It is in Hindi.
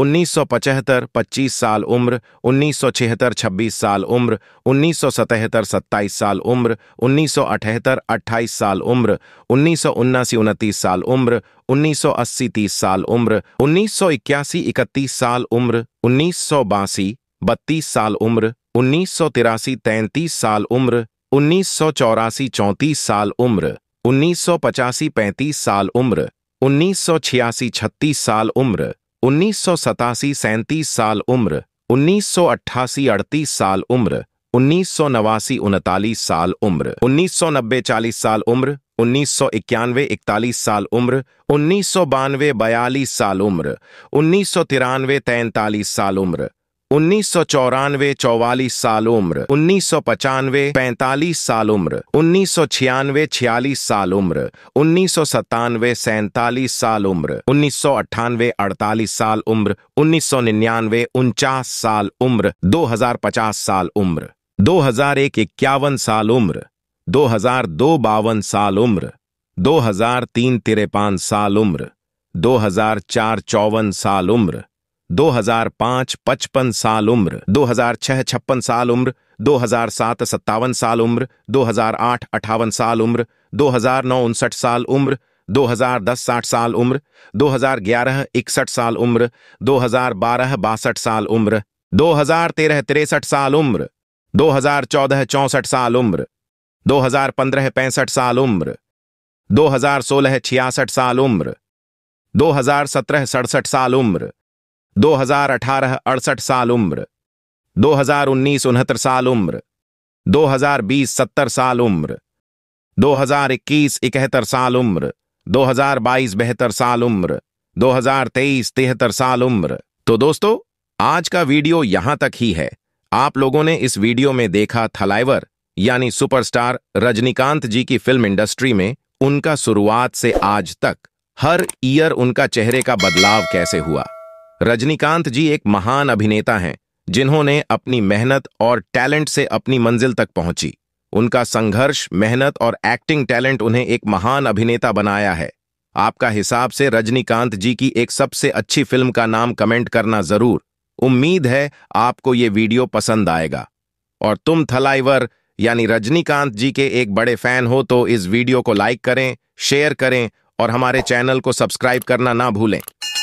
उन्नीस सौ पचहत्तर पच्चीस साल उम्र उन्नीस सौ छिहत्तर छब्बीस साल उम्र उन्नीस सौ सतहत्तर सत्ताईस साल उम्र उन्नीस सौ अठहत्तर अट्ठाईस साल उम्र उन्नीस सौ उन्नासी उनतीस साल उम्र उन्नीस सौ अस्सी तीस साल उम्र उन्नीस सौ इक्यासी इकतीस साल उम्र उन्नीस सौ बासी बत्तीस साल उम्र उन्नीस सौ तिरासी तैंतीस साल उम्र उन्नीस सौ चौरासी चौंतीस साल उम्र उन्नीस सौ पचासी पैंतीस साल उम्र उन्नीस सौ छियासी छत्तीस साल उम्र उन्नीस सौ सतासी सैंतीस साल उम्र उन्नीस सौ अट्ठासी अड़तीस साल उम्र उन्नीस सौ नवासी उनतालीस साल उम्र उन्नीस सौ नब्बे चालीस साल उम्र उन्नीस सौ इक्यानवे इकतालीस साल उम्र उन्नीस सौ बानवे बयालीस साल उम्र उन्नीस सौ तिरानवे तैंतालीस साल उम्र उन्नीस सौ चौरानवे चौवालीस साल उम्र उन्नीस सौ पचानवे पैंतालीस साल उम्र उन्नीस सौ छियानवे छियालीस साल उम्र उन्नीस सौ सत्तानवे सैंतालीस साल उम्र उन्नीस सौ अट्ठानवे अड़तालीस साल उम्र उन्नीस सौ निन्यानवे उनचास साल उम्र दो हजार पचास साल उम्र दो हजार एक इक्यावन साल उम्र दो हजार दो बावन साल उम्र दो हजार तीन तिरपान साल उम्र दो हजार चार चौवन साल उम्र दो हजार 2005 पचपन साल उम्र दो हजार छह छप्पन साल उम्र दो हजार सात सत्तावन साल उम्र दो हजार आठ अठावन साल उम्र दो हजार नौ उनसठ साल उम्र दो हजार दस साठ साल उम्र दो हजार ग्यारह इकसठ साल उम्र दो हजार बारह बासठ साल उम्र दो हजार तेरह तिरसठ साल उम्र दो हजार चौदह चौसठ साल उम्र दो हजार पंद्रह पैंसठ साल उम्र दो हजार सोलह छियासठ साल उम्र दो हजार सत्रह सड़सठ साल उम्र दो हजार अठारह अड़सठ साल उम्र दो हजार उन्नीस उनहत्तर साल उम्र दो हजार बीस सत्तर साल उम्र दो हजार इक्कीस इकहत्तर साल उम्र दो हजार बाईस बेहतर साल उम्र दो हजार तेईस तिहत्तर साल उम्र तो दोस्तों आज का वीडियो यहां तक ही है आप लोगों ने इस वीडियो में देखा थलाइवर यानी सुपरस्टार रजनीकांत जी की फिल्म इंडस्ट्री में उनका शुरुआत से आज तक हर ईयर उनका चेहरे का बदलाव कैसे हुआ रजनीकांत जी एक महान अभिनेता हैं जिन्होंने अपनी मेहनत और टैलेंट से अपनी मंजिल तक पहुंची उनका संघर्ष मेहनत और एक्टिंग टैलेंट उन्हें एक महान अभिनेता बनाया है आपका हिसाब से रजनीकांत जी की एक सबसे अच्छी फिल्म का नाम कमेंट करना जरूर उम्मीद है आपको ये वीडियो पसंद आएगा और तुम थलाइवर यानी रजनीकांत जी के एक बड़े फैन हो तो इस वीडियो को लाइक करें शेयर करें और हमारे चैनल को सब्सक्राइब करना ना भूलें